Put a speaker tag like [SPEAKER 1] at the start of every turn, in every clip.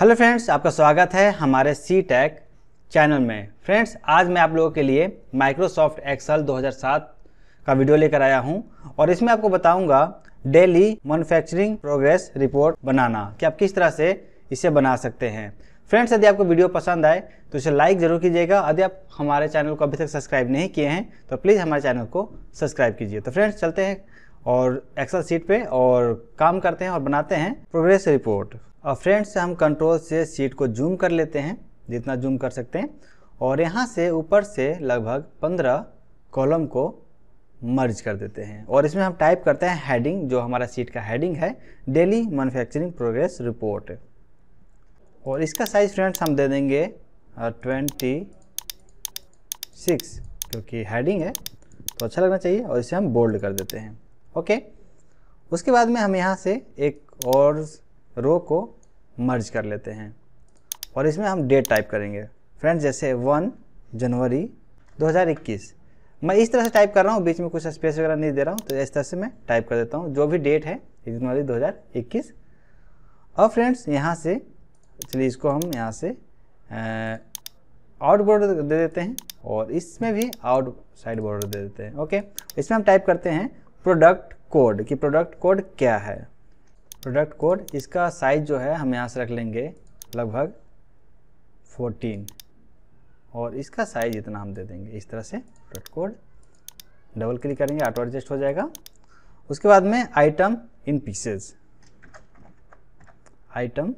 [SPEAKER 1] Hello friends आपका स्वागत है हमारे सी टैक चैनल में फ्रेंड्स आज मैं आप लोगों के लिए माइक्रोसॉफ्ट एक्सल 2007 का वीडियो लेकर आया हूं और इसमें आपको बताऊंगा डेली मैन्युफैक्चरिंग प्रोग्रेस रिपोर्ट बनाना कि आप किस तरह से इसे बना सकते हैं फ्रेंड्स यदि आपको वीडियो पसंद आए तो इसे लाइक ज़रूर कीजिएगा यदि आप हमारे चैनल को अभी तक सब्सक्राइब नहीं किए हैं तो प्लीज़ हमारे चैनल को सब्सक्राइब कीजिए तो फ्रेंड्स चलते हैं और एक्सल सीट पर और काम करते हैं और बनाते हैं प्रोग्रेस रिपोर्ट और फ्रेंड्स हम कंट्रोल से सीट को जूम कर लेते हैं जितना जूम कर सकते हैं और यहाँ से ऊपर से लगभग 15 कॉलम को मर्ज कर देते हैं और इसमें हम टाइप करते हैं हेडिंग जो हमारा सीट का हेडिंग है डेली मैनुफैक्चरिंग प्रोग्रेस रिपोर्ट और इसका साइज़ फ्रेंड्स हम दे देंगे ट्वेंटी सिक्स क्योंकि हेडिंग है तो अच्छा लगना चाहिए और इसे हम बोल्ड कर देते हैं ओके उसके बाद में हम यहाँ से एक और रो को मर्ज कर लेते हैं और इसमें हम डेट टाइप करेंगे फ्रेंड्स जैसे वन जनवरी 2021 मैं इस तरह से टाइप कर रहा हूँ बीच में कुछ स्पेस वगैरह नहीं दे रहा हूँ तो इस तरह से मैं टाइप कर देता हूँ जो भी डेट है एक जनवरी 2021 और फ्रेंड्स यहाँ से चलिए इसको हम यहाँ से आउट बॉर्डर दे देते हैं और इसमें भी आउट साइड बॉर्डर दे देते हैं ओके इसमें हम टाइप करते हैं प्रोडक्ट कोड कि प्रोडक्ट कोड क्या है प्रोडक्ट कोड इसका साइज़ जो है हम यहाँ से रख लेंगे लगभग 14 और इसका साइज़ इतना हम दे देंगे इस तरह से प्रोडक्ट कोड डबल क्लिक करेंगे ऑटो एडजस्ट हो जाएगा उसके बाद में item in pieces item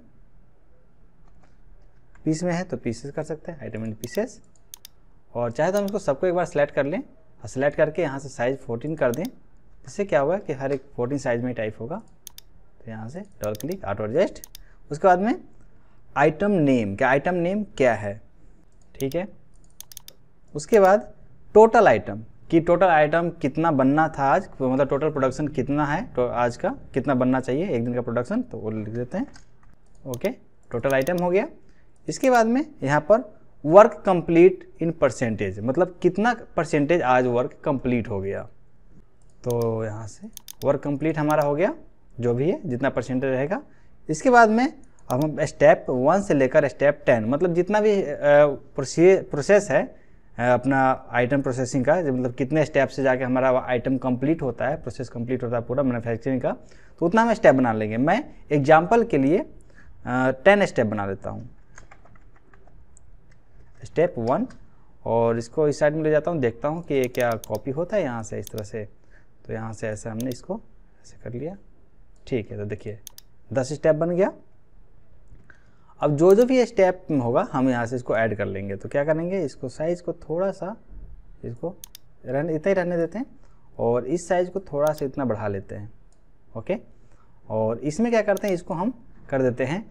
[SPEAKER 1] piece में है तो पीसेस कर सकते हैं आइटम इन पीसेस और चाहे तो हम इसको सबको एक बार सेलेक्ट कर लें और सेलेक्ट करके यहाँ से साइज़ 14 कर दें इससे क्या होगा कि हर एक 14 साइज़ में टाइप होगा तो यहाँ से डबल क्लिक ऑटो एडजस्ट उसके बाद में आइटम नेम क्या आइटम नेम क्या है ठीक है उसके बाद टोटल आइटम कि टोटल आइटम कितना बनना था आज मतलब टोटल प्रोडक्शन कितना है तो आज का कितना बनना चाहिए एक दिन का प्रोडक्शन तो वो लिख देते हैं ओके टोटल आइटम हो गया इसके बाद में यहाँ पर वर्क कंप्लीट इन परसेंटेज मतलब कितना परसेंटेज आज वर्क कंप्लीट हो गया तो यहाँ से वर्क कंप्लीट हमारा हो गया जो भी है जितना परसेंटेज रहेगा इसके बाद में अब हम स्टेप वन से लेकर स्टेप टेन मतलब जितना भी प्रोसेस है अपना आइटम प्रोसेसिंग का मतलब कितने स्टेप से जाके हमारा आइटम कंप्लीट होता है प्रोसेस कंप्लीट होता है पूरा मैनुफैक्चरिंग का तो उतना हम स्टेप बना लेंगे मैं एग्जाम्पल के लिए टेन स्टेप बना लेता हूँ स्टेप वन और इसको इस साइड में ले जाता हूँ देखता हूँ कि ये क्या कॉपी होता है यहाँ से इस तरह से तो यहाँ से ऐसे हमने इसको ऐसे कर लिया ठीक है तो देखिए दस स्टेप बन गया अब जो जो भी स्टेप होगा हम यहाँ से इसको ऐड कर लेंगे तो क्या करेंगे इसको साइज़ को थोड़ा सा इसको रहने इतना ही रहने देते हैं और इस साइज़ को थोड़ा सा इतना बढ़ा लेते हैं ओके और इसमें क्या करते हैं इसको हम कर देते हैं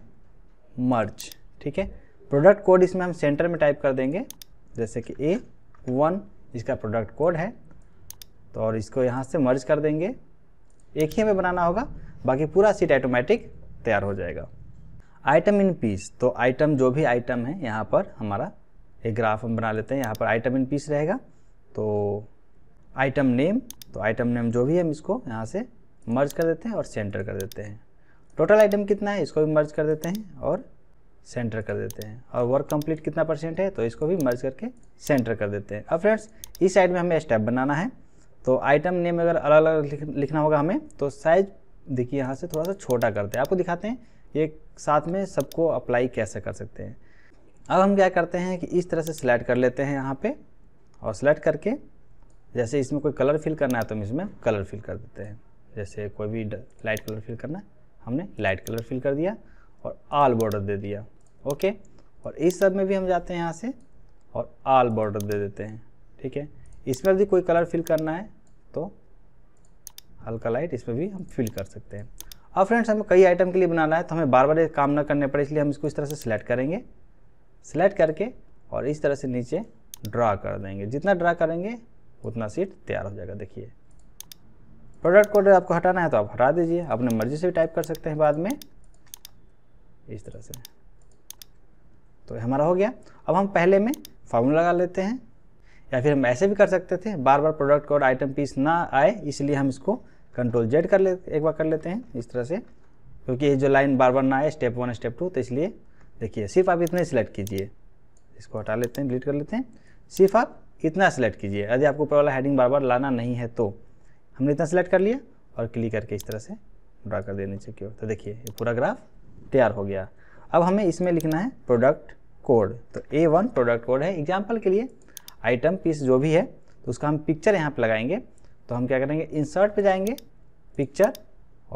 [SPEAKER 1] मर्च ठीक है प्रोडक्ट कोड इसमें हम सेंटर में टाइप कर देंगे जैसे कि ए वन इसका प्रोडक्ट कोड है तो और इसको यहाँ से मर्ज कर देंगे एक ही हमें बनाना होगा बाकी पूरा सीट ऑटोमेटिक तैयार हो जाएगा आइटम इन पीस तो आइटम जो भी आइटम है यहाँ पर हमारा एक ग्राफ हम बना लेते हैं यहाँ पर आइटम इन पीस रहेगा तो आइटम नेम तो आइटम नेम जो भी है हम इसको यहाँ से मर्ज कर देते हैं और सेंटर कर देते हैं टोटल आइटम कितना है इसको भी मर्ज कर देते हैं और सेंटर कर देते हैं और वर्क कंप्लीट कितना परसेंट है तो इसको भी मर्ज करके सेंटर कर देते हैं अब फ्रेंड्स इस साइड में हमें स्टेप बनाना है तो आइटम नेम अगर अलग अलग लिखना होगा हमें तो साइज देखिए यहाँ से थोड़ा सा छोटा करते हैं आपको दिखाते हैं ये साथ में सबको अप्लाई कैसे कर सकते हैं अब हम क्या करते हैं कि इस तरह से सिलेक्ट कर लेते हैं यहाँ पे और सिलेक्ट करके जैसे इसमें कोई कलर फिल करना है तो हम इसमें कलर फिल कर देते हैं जैसे कोई भी लाइट कलर फिल करना है हमने लाइट कलर फिल कर दिया और आल बॉर्डर दे दिया ओके और इस सब में भी हम जाते हैं यहाँ से और आल बॉर्डर दे देते हैं ठीक है इसमें यदि कोई कलर फिल करना है तो अल्कालाइट इसमें भी हम फिल कर सकते हैं अब फ्रेंड्स हमें कई आइटम के लिए बनाना है तो हमें बार बार ये काम ना करने पड़े इसलिए हम इसको इस तरह से सिलेक्ट करेंगे सिलेक्ट करके और इस तरह से नीचे ड्रा कर देंगे जितना ड्रा करेंगे उतना सीट तैयार हो जाएगा देखिए प्रोडक्ट कोड आपको हटाना है तो आप हटा दीजिए अपने मर्जी से भी टाइप कर सकते हैं बाद में इस तरह से तो हमारा हो गया अब हम पहले में फॉर्मूला लगा लेते हैं या फिर हम ऐसे भी कर सकते थे बार बार प्रोडक्ट कोड आइटम पीस ना आए इसलिए हम इसको कंट्रोल जेड कर ले एक बार कर लेते हैं इस तरह से क्योंकि ये जो लाइन बार बार ना आए स्टेप वन स्टेप टू तो इसलिए देखिए सिर्फ आप इतने सिलेक्ट कीजिए इसको हटा लेते हैं डिलीट कर लेते हैं सिर्फ आप इतना सिलेक्ट कीजिए यदि आपको ऊपर वाला हेडिंग बार बार लाना नहीं है तो हमने इतना सिलेक्ट कर लिया और क्लिक करके इस तरह से ड्रा कर दिया नीचे की ओर तो देखिए ये पूरा ग्राफ तैयार हो गया अब हमें इसमें लिखना है प्रोडक्ट कोड तो ए वन प्रोडक्ट कोड है एग्जाम्पल के लिए आइटम पीस जो भी है तो उसका हम पिक्चर यहाँ पर लगाएंगे तो हम क्या करेंगे इंसर्ट पे जाएंगे पिक्चर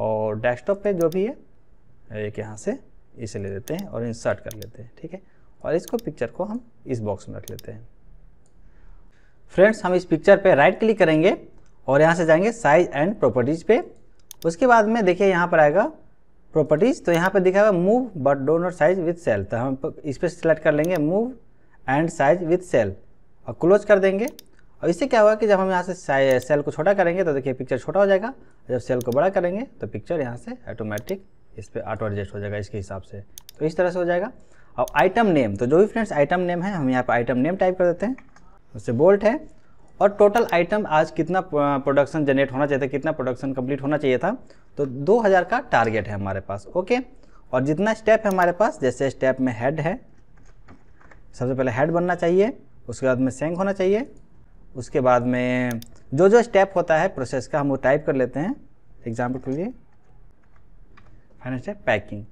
[SPEAKER 1] और डेस्कटॉप पे जो भी है एक यहाँ से इसे ले लेते हैं और इंसर्ट कर लेते हैं ठीक है और इसको पिक्चर को हम इस बॉक्स में रख लेते हैं फ्रेंड्स हम इस पिक्चर पे राइट क्लिक करेंगे और यहाँ से जाएंगे साइज एंड प्रॉपर्टीज़ पे उसके बाद में देखिए यहाँ पर आएगा प्रॉपर्टीज़ तो यहाँ पर दिखा हुआ move but do not size with cell तो हम इस पर सिलेक्ट कर लेंगे move and size with cell और क्लोज कर देंगे और इससे क्या होगा कि जब हम यहाँ से सेल को छोटा करेंगे तो देखिए पिक्चर छोटा हो जाएगा जब सेल को बड़ा करेंगे तो पिक्चर यहाँ से ऑटोमेटिक इस पर ऑटो एडजस्ट हो जाएगा इसके हिसाब से तो इस तरह से हो जाएगा और आइटम नेम तो जो भी फ्रेंड्स आइटम नेम है हम यहाँ पर आइटम नेम टाइप कर देते हैं उससे बोल्ट है और टोटल आइटम आज कितना प्रोडक्शन जनरेट होना चाहिए था कितना प्रोडक्शन कंप्लीट होना चाहिए था तो 2000 का टारगेट है हमारे पास ओके और जितना स्टेप है हमारे पास जैसे स्टेप में हेड है सबसे पहले हेड बनना चाहिए उसके बाद में सेंक होना चाहिए उसके बाद में जो जो स्टेप होता है प्रोसेस का हम वो टाइप कर लेते हैं एग्जाम्पल के लिए फाइनल स्टेप पैकिंग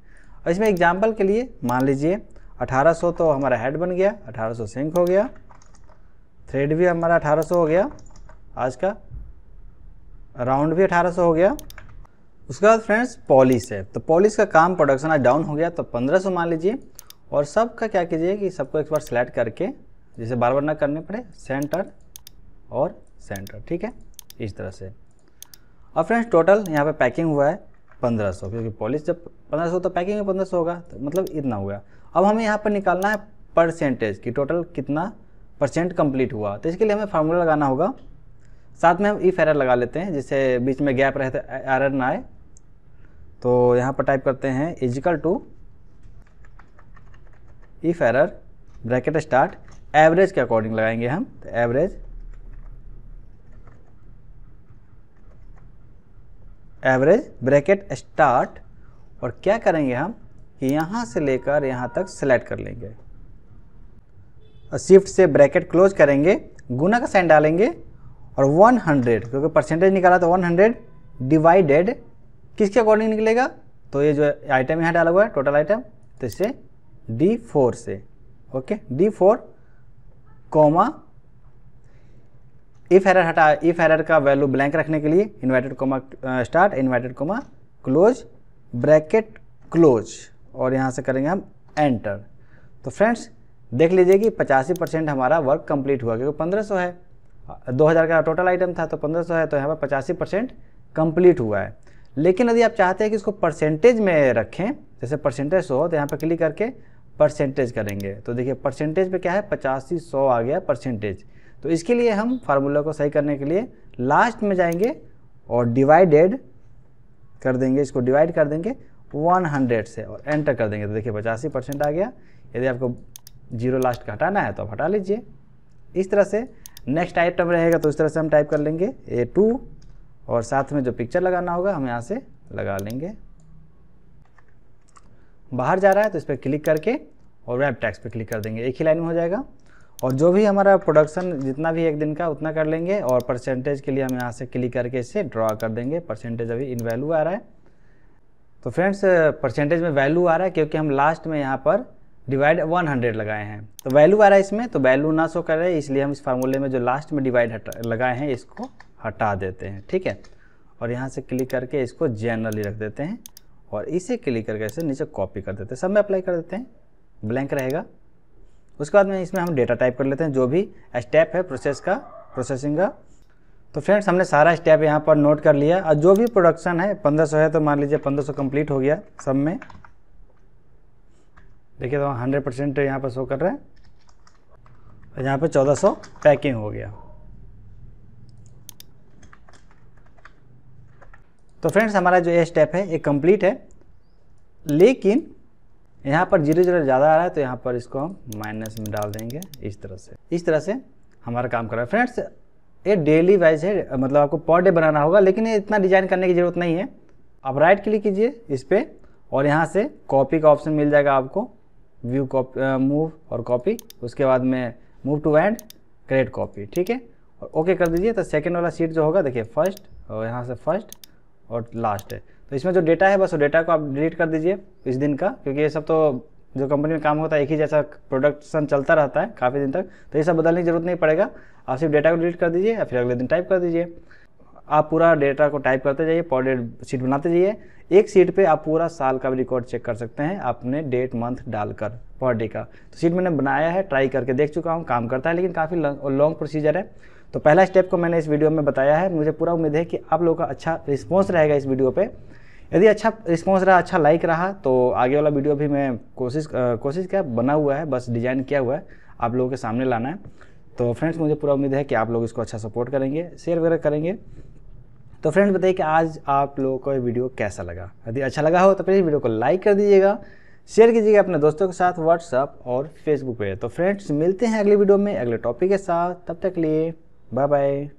[SPEAKER 1] और इसमें एग्जाम्पल के लिए मान लीजिए 1800 तो हमारा हेड बन गया 1800 सिंक हो गया थ्रेड भी हमारा 1800 हो गया आज का राउंड भी 1800 हो गया उसके बाद फ्रेंड्स पॉलिस है तो पॉलिस का काम प्रोडक्शन आज डाउन हो गया तो 1500 मान लीजिए और सब का क्या कीजिए कि सबको एक बार सेलेक्ट करके जैसे बार बार ना करने पड़े सेंटर और सेंटर ठीक है इस तरह से और फ्रेंड्स टोटल यहाँ पे पैकिंग हुआ है पंद्रह सौ क्योंकि पॉलिश जब पंद्रह सौ तो पैकिंग में पंद्रह सौ होगा तो मतलब इतना हुआ अब हमें यहाँ पर निकालना है परसेंटेज कि टोटल कितना परसेंट कंप्लीट हुआ तो इसके लिए हमें फार्मूला लगाना होगा साथ में हम ई फेरर लगा लेते हैं जिससे बीच में गैप रहते तो एरर ना आए तो यहाँ पर टाइप करते हैं is equal to if error bracket start average के अकॉर्डिंग लगाएंगे हम तो एवरेज एवरेज ब्रैकेट स्टार्ट और क्या करेंगे हम कि यहाँ से लेकर यहाँ तक सेलेक्ट कर लेंगे और शिफ्ट से ब्रैकेट क्लोज करेंगे गुना का साइन डालेंगे और 100 क्योंकि परसेंटेज निकाला तो 100 डिवाइडेड किसके अकॉर्डिंग निकलेगा तो ये जो आइटम यहाँ डाला हुआ है टोटल आइटम तो डी D4 से okay D4 comma if error हटा इफ एरर का वैल्यू ब्लैंक रखने के लिए inverted comma start inverted comma close bracket close और यहाँ से करेंगे हम एंटर तो फ्रेंड्स देख लीजिए कि पचासी परसेंट हमारा वर्क कंप्लीट हुआ क्योंकि पंद्रह सौ है दो हज़ार का टोटल आइटम था तो पंद्रह सौ है तो यहाँ पर पचासी परसेंट कम्प्लीट हुआ है लेकिन यदि आप चाहते हैं कि इसको परसेंटेज में रखें जैसे परसेंटेज हो तो यहाँ पर क्लिक करके परसेंटेज करेंगे तो देखिए परसेंटेज पे क्या है पचासी सौ आ गया परसेंटेज तो इसके लिए हम फार्मूला को सही करने के लिए लास्ट में जाएंगे और डिवाइडेड कर देंगे इसको डिवाइड कर देंगे 100 से और एंटर कर देंगे तो देखिए पचासी परसेंट आ गया यदि आपको जीरो लास्ट का हटाना है तो आप हटा लीजिए इस तरह से नेक्स्ट आइटम रहेगा तो इस तरह से हम टाइप कर लेंगे ए टू और साथ में जो पिक्चर लगाना होगा हम यहाँ से लगा लेंगे बाहर जा रहा है तो इस पर क्लिक करके और वेब टैक्स पर क्लिक कर देंगे एक ही लाइन में हो जाएगा और जो भी हमारा प्रोडक्शन जितना भी एक दिन का उतना कर लेंगे और परसेंटेज के लिए हम यहाँ से क्लिक करके इसे ड्रॉ कर देंगे परसेंटेज अभी इन वैल्यू आ रहा है तो फ्रेंड्स परसेंटेज में वैल्यू आ रहा है क्योंकि हम लास्ट में यहाँ पर डिवाइड 100 लगाए हैं तो वैल्यू आ रहा है इसमें तो वैल्यू ना शो कर रहे हैं इसलिए हम इस फार्मूले में जो लास्ट में डिवाइड लगाए हैं इसको हटा देते हैं ठीक है और यहाँ से क्लिक करके इसको जनरली रख देते हैं और इसे क्लिक करके ऐसे नीचे कॉपी कर देते हैं सब में अप्लाई कर देते हैं ब्लैंक रहेगा उसके बाद में इसमें हम डेटा टाइप कर लेते हैं जो भी स्टेप है प्रोसेस का प्रोसेसिंग का तो फ्रेंड्स हमने सारा स्टेप यहाँ पर नोट कर लिया और जो भी प्रोडक्शन है 1500 है तो मान लीजिए 1500 कम्प्लीट हो गया सब में देखिए तो हंड्रेड परसेंट यहाँ पर शो कर रहे हैं और यहाँ पर 1400 पैकिंग हो गया तो फ्रेंड्स हमारा जो ये स्टेप है ये कंप्लीट है लेकिन यहाँ पर जीरो जीरो ज़्यादा आ रहा है तो यहाँ पर इसको हम माइनस में डाल देंगे इस तरह से इस तरह से हमारा काम कर रहा है फ्रेंड्स ये डेली वाइज है मतलब आपको पर डे बनाना होगा लेकिन ये इतना डिजाइन करने की ज़रूरत नहीं है आप राइट क्लिक कीजिए इस पर और यहाँ से कॉपी का ऑप्शन मिल जाएगा आपको व्यू कॉपी मूव और कॉपी उसके बाद में move to end create copy ठीक है और ओके कर दीजिए तो सेकेंड वाला सीट जो होगा देखिए फर्स्ट और यहाँ से फर्स्ट और लास्ट है तो इसमें जो डेटा है बस वो डेटा को आप डिलीट कर दीजिए इस दिन का क्योंकि ये सब तो जो कंपनी में काम होता है एक ही जैसा प्रोडक्शन चलता रहता है काफ़ी दिन तक तो ये सब बदलने की जरूरत नहीं पड़ेगा आप सिर्फ डेटा को डिलीट कर दीजिए या फिर अगले दिन टाइप कर दीजिए आप पूरा डेटा को टाइप करते जाइए पर डेट सीट बनाते जाइए एक सीट पे आप पूरा साल का भी रिकॉर्ड चेक कर सकते हैं अपने डेट मंथ डालकर पर डे का तो सीट मैंने बनाया है ट्राई करके देख चुका हूँ काम करता है लेकिन काफ़ी लॉन्ग प्रोसीजर है तो पहला स्टेप को मैंने इस वीडियो में बताया है मुझे पूरा उम्मीद है कि आप लोगों का अच्छा रिस्पॉन्स रहेगा इस वीडियो पर यदि अच्छा रिस्पॉन्स रहा अच्छा लाइक रहा तो आगे वाला वीडियो भी मैं कोशिश कोशिश क्या बना हुआ है बस डिज़ाइन किया हुआ है आप लोगों के सामने लाना है तो फ्रेंड्स मुझे पूरा उम्मीद है कि आप लोग इसको अच्छा सपोर्ट करेंगे शेयर वगैरह करेंगे तो फ्रेंड्स बताइए कि आज आप लोगों को ये वीडियो कैसा लगा यदि अच्छा लगा हो तो प्लीज़ वीडियो को लाइक कर दीजिएगा शेयर कीजिएगा अपने दोस्तों के साथ व्हाट्सअप और फेसबुक पे तो फ्रेंड्स मिलते हैं अगले वीडियो में अगले टॉपिक के साथ तब तक लिए Bye bye.